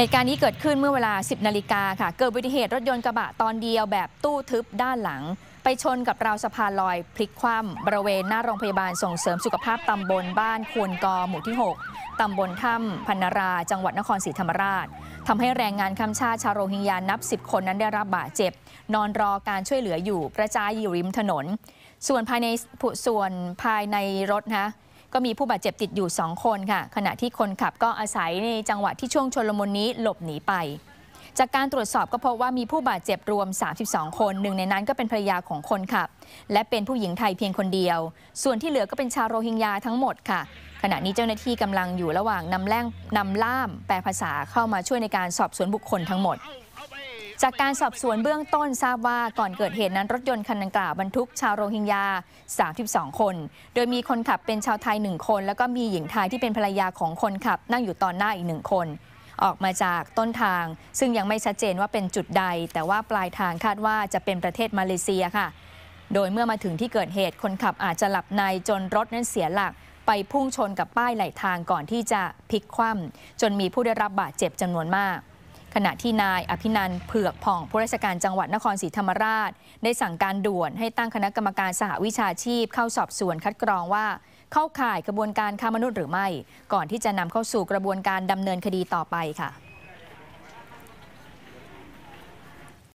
เหตุการณ์นี้เกิดขึ้นเมื่อเวลา 10 นาฬิกาค่ะ เกิดอุบัติเหตุรถยนต์กระบะตอนเดียวแบบตู้ทึบด้านหลัง ไปชนกับราวสะพานลอยพลิกคว่ำบริเวณหน้าโรงพยาบาลส่งเสริมสุขภาพตำบลบ้านควนกอหมู่ที่ 6 ตำบลถ้ำพันนารา จังหวัดนครศรีธรรมราช ทำให้แรงงานข้ามชาติชาวโรฮิงญา นับ 10 คนนั้นได้รับบาดเจ็บ นอนรอการช่วยเหลืออยู่กระจายอยู่ริมถนน ส่วนภายในส่วนภายในรถนะก็มีผู้บาดเจ็บติดอยู่ 2 คนค่ะ ขณะที่คนขับก็อาศัยในจังหวะที่ช่วงชนลมุนนี้หลบหนีไป จากการตรวจสอบก็พบว่ามีผู้บาดเจ็บรวม 32 คน หนึ่งในนั้นก็เป็นภรรยาของคนขับ และเป็นผู้หญิงไทยเพียงคนเดียว ส่วนที่เหลือก็เป็นชาวโรฮิงญาทั้งหมดค่ะ ขณะนี้เจ้าหน้าที่กำลังอยู่ระหว่างนำแรงนำล่ามแปลภาษาเข้ามาช่วยในการสอบสวนบุคคลทั้งหมดจากการสอบสวนเบื้องต้นทราบว่าก่อนเกิดเหตุนั้นรถยนต์คันดังกล่าวบรรทุกชาวโรฮิงญา 32 คน โดยมีคนขับเป็นชาวไทย 1 คน แล้วก็มีหญิงไทยที่เป็นภรรยาของคนขับนั่งอยู่ตอนหน้าอีกหนึ่งคน ออกมาจากต้นทางซึ่งยังไม่ชัดเจนว่าเป็นจุดใดแต่ว่าปลายทางคาดว่าจะเป็นประเทศมาเลเซียค่ะ โดยเมื่อมาถึงที่เกิดเหตุคนขับอาจจะหลับในจนรถนั้นเสียหลักไปพุ่งชนกับป้ายไหลทางก่อนที่จะพลิกคว่ำจนมีผู้ได้รับบาดเจ็บจำนวนมากขณะที่นายอภินันเผือกผ่องผู้ราชการจังหวัดนครศรีธรรมราชได้สั่งการด่วนให้ตั้งคณะกรรมการสหวิชาชีพ เข้าสอบสวนคัดกรองว่าเข้าข่ายกระบวนการค้ามนุษย์หรือไม่ ก่อนที่จะนำเข้าสู่กระบวนการดำเนินคดีต่อไปค่ะ